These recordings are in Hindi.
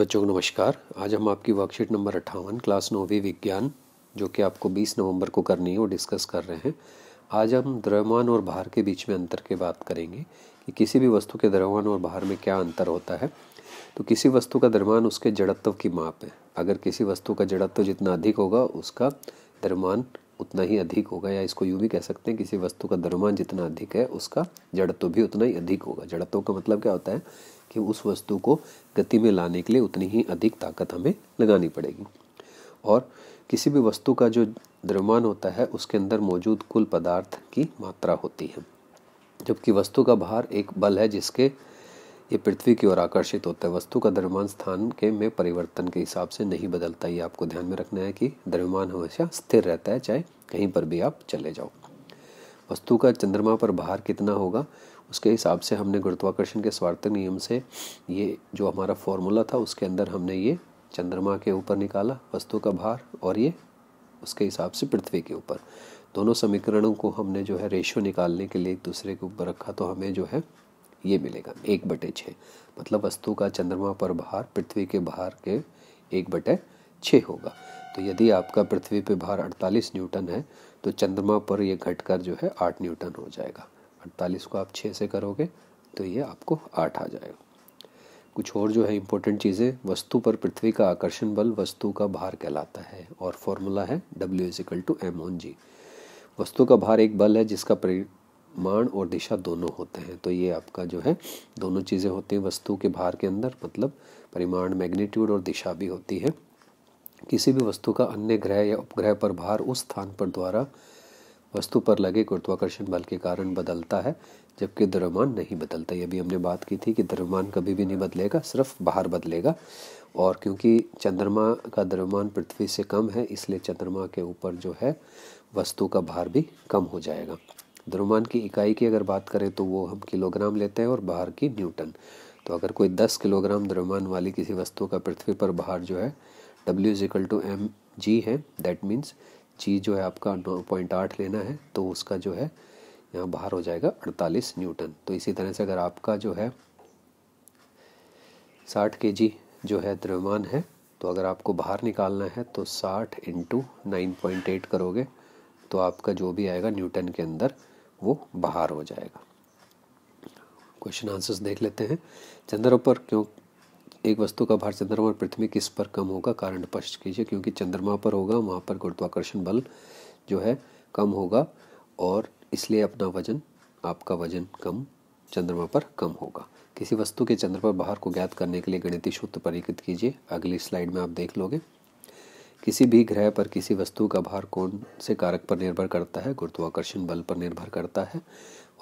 बच्चों को नमस्कार आज हम आपकी वर्कशीट नंबर अट्ठावन क्लास नौवीं विज्ञान जो कि आपको 20 नवंबर को करनी है वो डिस्कस कर रहे हैं आज हम द्रव्यमान और भार के बीच में अंतर के बात करेंगे कि किसी भी वस्तु के द्रव्यमान और भार में क्या अंतर होता है तो किसी वस्तु का द्रव्यमान उसके जड़त्व की माप है अगर किसी वस्तु का जड़त्व जितना अधिक होगा उसका द्रव्यमान उतना ही अधिक होगा या इसको यूँ भी कह सकते हैं किसी वस्तु का द्रव्यमान जितना अधिक है उसका जड़त्व तो भी उतना ही अधिक होगा जड़त्व तो का मतलब क्या होता है कि उस वस्तु को गति में लाने के लिए उतनी ही अधिक ताकत हमें लगानी पड़ेगी और किसी भी वस्तु का जो द्रव्यमान होता है उसके अंदर मौजूद कुल पदार्थ की मात्रा होती है जबकि वस्तु का भार एक बल है जिसके ये पृथ्वी की ओर आकर्षित होता है वस्तु का द्रव्यमान स्थान के में परिवर्तन के हिसाब से नहीं बदलता ये आपको ध्यान में रखना है कि द्रव्यमान हमेशा स्थिर रहता है चाहे कहीं पर भी आप चले जाओ वस्तु का चंद्रमा पर भार कितना होगा उसके हिसाब से हमने गुरुत्वाकर्षण के स्वार्थ नियम से ये जो हमारा फॉर्मूला था उसके अंदर हमने ये चंद्रमा के ऊपर निकाला वस्तु का भार और ये उसके हिसाब से पृथ्वी के ऊपर दोनों समीकरणों को हमने जो है रेशो निकालने के लिए एक दूसरे के ऊपर रखा तो हमें जो है ये मिलेगा एक बटे छः मतलब वस्तु का चंद्रमा पर भार पृथ्वी के भार के एक बटे छः होगा तो यदि आपका पृथ्वी पर भार 48 न्यूटन है तो चंद्रमा पर यह घटकर जो है 8 न्यूटन हो जाएगा 48 को आप 6 से करोगे तो ये आपको 8 आ जाएगा कुछ और जो है इम्पोर्टेंट चीज़ें वस्तु पर पृथ्वी का आकर्षण बल वस्तु का भार कहलाता है और फॉर्मूला है डब्ल्यू इजिकल टू एम ओन जी वस्तु का भार एक बल है जिसका मान और दिशा दोनों होते हैं तो ये आपका जो है दोनों चीज़ें होती हैं वस्तु के भार के अंदर मतलब परिमाण मैग्नीट्यूड और दिशा भी होती है किसी भी वस्तु का अन्य ग्रह या उपग्रह पर भार उस स्थान पर द्वारा वस्तु पर लगे गुरुत्वाकर्षण बल के कारण बदलता है जबकि द्रव्यमान नहीं बदलता ये भी हमने बात की थी कि द्रव्यमान कभी भी नहीं बदलेगा सिर्फ बाहर बदलेगा और क्योंकि चंद्रमा का द्रव्यमान पृथ्वी से कम है इसलिए चंद्रमा के ऊपर जो है वस्तु का भार भी कम हो जाएगा द्रव्यमान की इकाई की अगर बात करें तो वो हम किलोग्राम लेते हैं और बाहर की न्यूटन तो अगर कोई दस किलोग्राम द्रव्यमान वाली किसी वस्तु का पृथ्वी पर बाहर जो है W is equal to M G है दैट मीन्स जी जो है आपका नौ पॉइंट आठ लेना है तो उसका जो है यहाँ बाहर हो जाएगा अड़तालीस न्यूटन तो इसी तरह से अगर आपका जो है साठ के जी जो है द्रव्यमान है तो अगर आपको बाहर निकालना है तो साठ इंटू नाइन पॉइंट एट करोगे तो आपका जो भी आएगा न्यूटन के अंदर वो बाहर हो जाएगा क्वेश्चन आंसर्स देख लेते हैं चंद्रमा पर क्यों एक वस्तु का भार चंद्रमा और पृथ्वी किस पर कम होगा कारण स्पष्ट कीजिए क्योंकि चंद्रमा पर होगा वहाँ पर गुरुत्वाकर्षण बल जो है कम होगा और इसलिए अपना वजन आपका वजन कम चंद्रमा पर कम होगा किसी वस्तु के चंद्रमा पर बाहर को ज्ञात करने के लिए गणितीय सूत्र परिकृत कीजिए अगली स्लाइड में आप देख लोगे किसी भी ग्रह पर किसी वस्तु का भार कौन से कारक पर निर्भर करता है गुरुत्वाकर्षण बल पर निर्भर करता है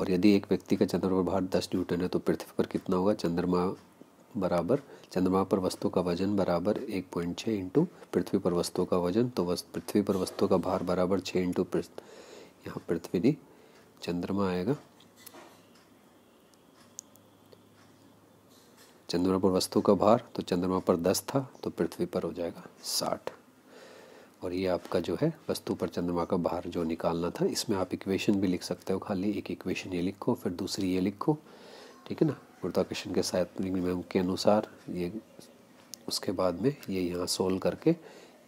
और यदि एक व्यक्ति का चंद्रमा पर भार दस न्यूटन है तो पृथ्वी पर कितना होगा चंद्रमा बराबर चंद्रमा पर वस्तु का वजन बराबर एक पॉइंट छः इंटू पृथ्वी पर वस्तु का वजन तो पृथ्वी पर वस्तु का भार बराबर छः इंटू यहाँ पृथ्वी नहीं चंद्रमा आएगा चंद्रमा पर वस्तु का भार तो चंद्रमा पर दस था तो पृथ्वी पर हो जाएगा साठ और ये आपका जो है वस्तु पर चंद्रमा का बाहर जो निकालना था इसमें आप इक्वेशन भी लिख सकते हो खाली एक इक्वेशन ये लिखो फिर दूसरी ये लिखो ठीक है ना गुरुत्वाकर्षण के साथ नियम के अनुसार ये उसके बाद में ये यहाँ सोल्व करके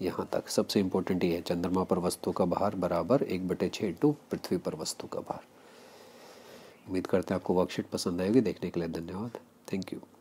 यहाँ तक सबसे इम्पोर्टेंट ये है चंद्रमा पर वस्तु का बाहर बराबर एक बटे छः इंटू पृथ्वी पर वस्तु का बाहर उम्मीद करते हैं आपको वर्कशीट पसंद आएगी देखने के लिए धन्यवाद थैंक यू